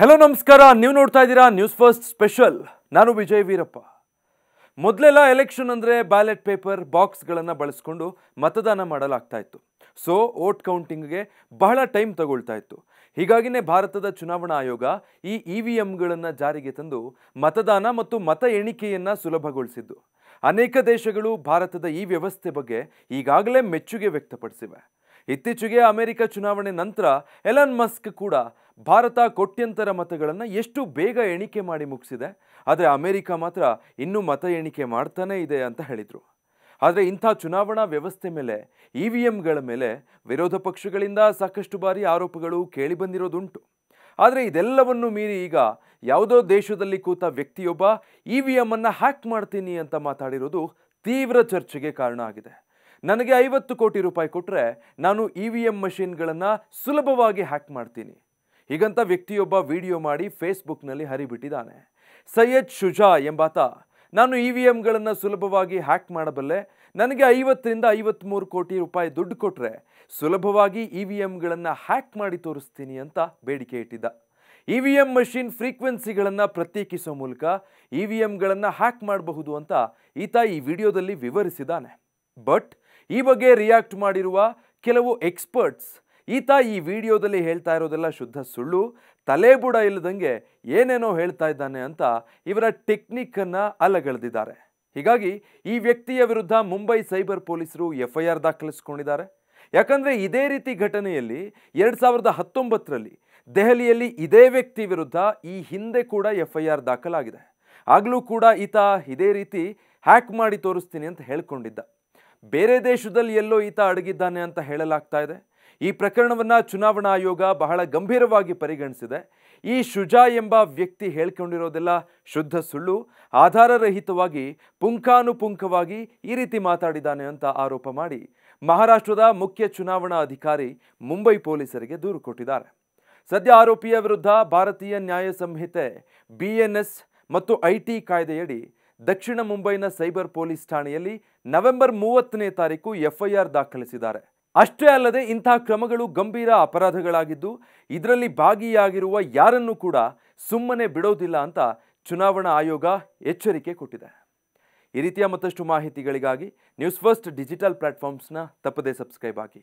hello ನಮಸ್ಕಾರ ನೀವು ನೋಡ್ತಾ ಇದ್ದೀರಾ ನ್ಯೂಸ್ ಫಸ್ಟ್ ಸ್ಪೆಷಲ್ ನಾನು ವಿಜಯ್ ವೀರಪ್ಪ ಮೊದಲೆಲ್ಲ ಎಲೆಕ್ಷನ್ ಅಂದರೆ ಬ್ಯಾಲೆಟ್ ಪೇಪರ್ ಬಾಕ್ಸ್ಗಳನ್ನು ಬಳಸ್ಕೊಂಡು ಮತದಾನ ಮಾಡಲಾಗ್ತಾ ಇತ್ತು ಸೊ ಓಟ್ ಕೌಂಟಿಂಗ್ಗೆ ಬಹಳ ಟೈಮ್ ತಗೊಳ್ತಾ ಇತ್ತು ಹೀಗಾಗಿನೇ ಭಾರತದ ಚುನಾವಣಾ ಆಯೋಗ ಈ ಇ e ವಿ ಎಮ್ಗಳನ್ನು ಜಾರಿಗೆ ತಂದು ಮತದಾನ ಮತ್ತು ಮತ ಎಣಿಕೆಯನ್ನು ಸುಲಭಗೊಳಿಸಿದ್ದು ಅನೇಕ ದೇಶಗಳು ಭಾರತದ ಈ ವ್ಯವಸ್ಥೆ ಬಗ್ಗೆ ಈಗಾಗಲೇ ಮೆಚ್ಚುಗೆ ವ್ಯಕ್ತಪಡಿಸಿವೆ ಇತ್ತೀಚೆಗೆ ಅಮೆರಿಕ ಚುನಾವಣೆ ನಂತರ ಎಲನ್ ಮಸ್ಕ್ ಕೂಡ ಭಾರತ ಕೋಟ್ಯಂತರ ಮತಗಳನ್ನು ಎಷ್ಟು ಬೇಗ ಎಣಿಕೆ ಮಾಡಿ ಮುಗಿಸಿದೆ ಆದರೆ ಅಮೆರಿಕ ಮಾತ್ರ ಇನ್ನೂ ಮತ ಎಣಿಕೆ ಮಾಡ್ತಾನೇ ಇದೆ ಅಂತ ಹೇಳಿದರು ಆದರೆ ಇಂಥ ಚುನಾವಣಾ ವ್ಯವಸ್ಥೆ ಮೇಲೆ ಇ ವಿ ಎಮ್ಗಳ ಮೇಲೆ ವಿರೋಧ ಪಕ್ಷಗಳಿಂದ ಸಾಕಷ್ಟು ಬಾರಿ ಆರೋಪಗಳು ಕೇಳಿಬಂದಿರೋದುಂಟು ಆದರೆ ಇದೆಲ್ಲವನ್ನು ಮೀರಿ ಈಗ ಯಾವುದೋ ದೇಶದಲ್ಲಿ ಕೂತ ವ್ಯಕ್ತಿಯೊಬ್ಬ ಇ ವಿ ಎಮ್ಮನ್ನು ಹ್ಯಾಕ್ ಮಾಡ್ತೀನಿ ಅಂತ ಮಾತಾಡಿರೋದು ತೀವ್ರ ಚರ್ಚೆಗೆ ಕಾರಣ ಆಗಿದೆ ನನಗೆ ಐವತ್ತು ಕೋಟಿ ರೂಪಾಯಿ ಕೊಟ್ಟರೆ ನಾನು ಇ ವಿ ಎಮ್ ಮಷಿನ್ಗಳನ್ನು ಸುಲಭವಾಗಿ ಹ್ಯಾಕ್ ಮಾಡ್ತೀನಿ ಹೀಗಂತ ವ್ಯಕ್ತಿಯೊಬ್ಬ ವಿಡಿಯೋ ಮಾಡಿ ಫೇಸ್ಬುಕ್ನಲ್ಲಿ ಹರಿಬಿಟ್ಟಿದ್ದಾನೆ ಸೈಯದ್ ಶುಜಾ ಎಂಬಾತ ನಾನು ಇ ವಿ ಎಮ್ಗಳನ್ನು ಸುಲಭವಾಗಿ ಹ್ಯಾಕ್ ಮಾಡಬಲ್ಲೆ ನನಗೆ ಐವತ್ತರಿಂದ ಐವತ್ತ್ಮೂರು ಕೋಟಿ ರೂಪಾಯಿ ದುಡ್ಡು ಕೊಟ್ಟರೆ ಸುಲಭವಾಗಿ ಇ ವಿ ಎಮ್ಗಳನ್ನು ಹ್ಯಾಕ್ ಮಾಡಿ ತೋರಿಸ್ತೀನಿ ಅಂತ ಬೇಡಿಕೆ ಇಟ್ಟಿದ್ದ ಇ ವಿ ಎಮ್ ಮಷಿನ್ ಫ್ರೀಕ್ವೆನ್ಸಿಗಳನ್ನು ಪ್ರತ್ಯೇಕಿಸುವ ಮೂಲಕ ಇ ವಿ ಎಮ್ಗಳನ್ನು ಹ್ಯಾಕ್ ಮಾಡಬಹುದು ಅಂತ ಈತ ಈ ವಿಡಿಯೋದಲ್ಲಿ ವಿವರಿಸಿದ್ದಾನೆ ಬಟ್ ಈ ಬಗ್ಗೆ ರಿಯಾಕ್ಟ್ ಮಾಡಿರುವ ಕೆಲವು ಎಕ್ಸ್ಪರ್ಟ್ಸ್ ಈತ ಈ ವಿಡಿಯೋದಲ್ಲಿ ಹೇಳ್ತಾ ಇರೋದೆಲ್ಲ ಶುದ್ಧ ಸುಳ್ಳು ತಲೆಬುಡ ಇಲ್ಲದಂಗೆ ಏನೇನೋ ಹೇಳ್ತಾ ಇದ್ದಾನೆ ಅಂತ ಇವರ ಟೆಕ್ನಿಕ್ಕನ್ನು ಅಲ್ಲಗಳೆದಿದ್ದಾರೆ ಹೀಗಾಗಿ ಈ ವ್ಯಕ್ತಿಯ ವಿರುದ್ಧ ಮುಂಬೈ ಸೈಬರ್ ಪೊಲೀಸರು ಎಫ್ ಐ ಆರ್ ದಾಖಲಿಸಿಕೊಂಡಿದ್ದಾರೆ ಯಾಕಂದರೆ ಇದೇ ರೀತಿ ಘಟನೆಯಲ್ಲಿ ಎರಡು ಸಾವಿರದ ಹತ್ತೊಂಬತ್ತರಲ್ಲಿ ದೆಹಲಿಯಲ್ಲಿ ಇದೇ ವ್ಯಕ್ತಿ ವಿರುದ್ಧ ಈ ಹಿಂದೆ ಕೂಡ ಎಫ್ ಐ ಆರ್ ದಾಖಲಾಗಿದೆ ಆಗಲೂ ಕೂಡ ಈತ ಇದೇ ರೀತಿ ಹ್ಯಾಕ್ ಮಾಡಿ ತೋರಿಸ್ತೀನಿ ಅಂತ ಹೇಳ್ಕೊಂಡಿದ್ದ ಬೇರೆ ದೇಶದಲ್ಲಿ ಎಲ್ಲೋ ಈತ ಅಡಗಿದ್ದಾನೆ ಅಂತ ಹೇಳಲಾಗ್ತಾ ಇದೆ ಈ ಪ್ರಕರಣವನ್ನು ಚುನಾವಣಾ ಆಯೋಗ ಬಹಳ ಗಂಭೀರವಾಗಿ ಪರಿಗಣಿಸಿದೆ ಈ ಶುಜಾ ಎಂಬ ವ್ಯಕ್ತಿ ಹೇಳ್ಕೊಂಡಿರೋದೆಲ್ಲ ಶುದ್ಧ ಸುಳ್ಳು ಆಧಾರರಹಿತವಾಗಿ ಪುಂಖಾನುಪುಂಖವಾಗಿ ಈ ರೀತಿ ಮಾತಾಡಿದ್ದಾನೆ ಅಂತ ಆರೋಪ ಮಾಡಿ ಮಹಾರಾಷ್ಟ್ರದ ಮುಖ್ಯ ಚುನಾವಣಾ ಅಧಿಕಾರಿ ಮುಂಬೈ ಪೊಲೀಸರಿಗೆ ದೂರು ಕೊಟ್ಟಿದ್ದಾರೆ ಸದ್ಯ ಆರೋಪಿಯ ವಿರುದ್ಧ Bharatiya Nyaya Sanhita B N S ಮತ್ತು ಐ ಟಿ ಕಾಯ್ದೆಯಡಿ ದಕ್ಷಿಣ ಮುಂಬೈನ ಸೈಬರ್ ಪೊಲೀಸ್ ಠಾಣೆಯಲ್ಲಿ ನವೆಂಬರ್ ಮೂವತ್ತನೇ ತಾರೀಕು ಎಫ್ಐಆರ್ ದಾಖಲಿಸಿದ್ದಾರೆ ಅಷ್ಟೇ ಅಲ್ಲದೆ ಇಂತಹ ಕ್ರಮಗಳು ಗಂಭೀರ ಅಪರಾಧಗಳಾಗಿದ್ದು ಇದರಲ್ಲಿ ಭಾಗಿಯಾಗಿರುವ ಯಾರನ್ನು ಕೂಡ ಸುಮ್ಮನೆ ಬಿಡೋದಿಲ್ಲ ಅಂತ ಚುನಾವಣಾ ಆಯೋಗ ಎಚ್ಚರಿಕೆ ಕೊಟ್ಟಿದೆ ಈ ರೀತಿಯ ಮತ್ತಷ್ಟು ಮಾಹಿತಿಗಳಿಗಾಗಿ ನ್ಯೂಸ್ ಫಸ್ಟ್ ಡಿಜಿಟಲ್ ಪ್ಲಾಟ್ಫಾರ್ಮ್ಸ್ನ ತಪ್ಪದೇ ಸಬ್ಸ್ಕ್ರೈಬ್ ಆಗಿ